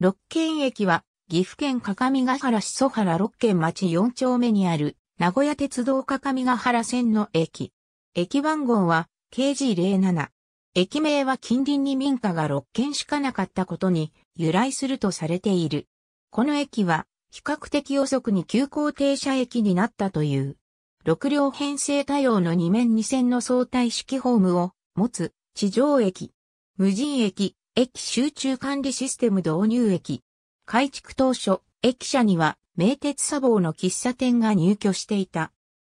六軒駅は、岐阜県各務原市蘇原六軒町四丁目にある、名古屋鉄道各務原線の駅。駅番号は、KG07。駅名は近隣に民家が六軒しかなかったことに由来するとされている。この駅は比較的遅くに急行停車駅になったという。六両編成対応の二面二線の相対式ホームを持つ地上駅。無人駅、駅集中管理システム導入駅。改築当初、駅舎には名鉄砂防の喫茶店が入居していた。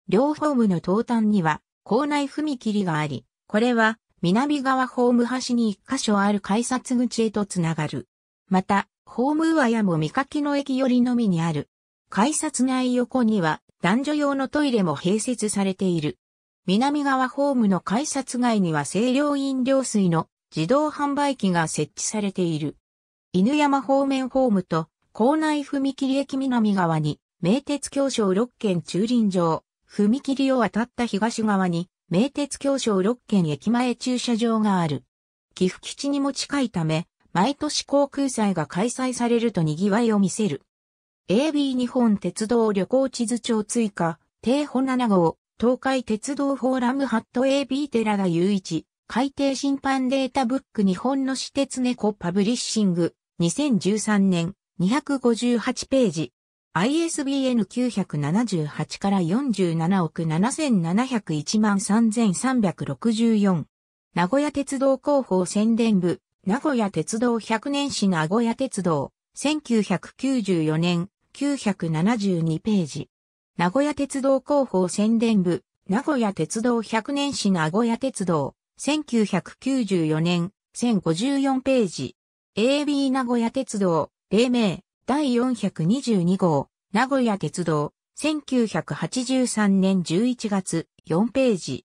両ホームの東端には校内踏切があり、これは南側ホーム端に一箇所ある改札口へとつながる。また、ホーム上やも見かけの駅寄りのみにある。改札内横には男女用のトイレも併設されている。南側ホームの改札外には清涼飲料水の自動販売機が設置されている。犬山方面ホームと校内踏切駅南側に名鉄京商6県駐輪場、踏切を渡った東側に名鉄京商6県駅前駐車場がある。寄付基地にも近いため、毎年航空祭が開催されると賑わいを見せる。AB 日本鉄道旅行地図帳追加、定歩7号、東海鉄道フォーラムハット AB 寺田雄一、海底審判データブック日本の私鉄猫パブリッシング2013年258ページ ISBN 978から47億7701万3364名古屋鉄道広報宣伝部名古屋鉄道100年史名古屋鉄道1994年972ページ名古屋鉄道広報宣伝部名古屋鉄道100年史名古屋鉄道1994年、1054ページ。AB 名古屋鉄道、黎明、第422号、名古屋鉄道、1983年11月、4ページ。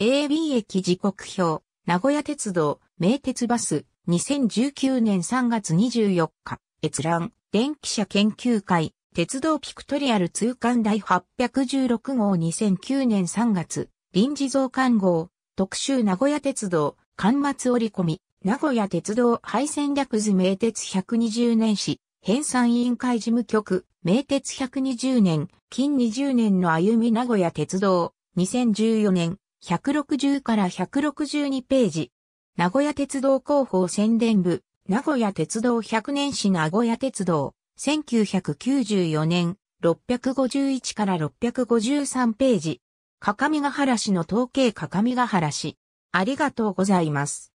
AB 駅時刻表、名古屋鉄道、名鉄バス、2019年3月24日、閲覧、電気車研究会、鉄道ピクトリアル通貫第816号2009年3月、臨時増刊号、特集名古屋鉄道、巻末折り込み、名古屋鉄道廃線略図名鉄120年史、編纂委員会事務局、名鉄120年、近20年の歩み名古屋鉄道、2014年、160から162ページ。名古屋鉄道広報宣伝部、名古屋鉄道100年史名古屋鉄道、1994年、651から653ページ。かかみがはらしの統計かかみがはらし。ありがとうございます。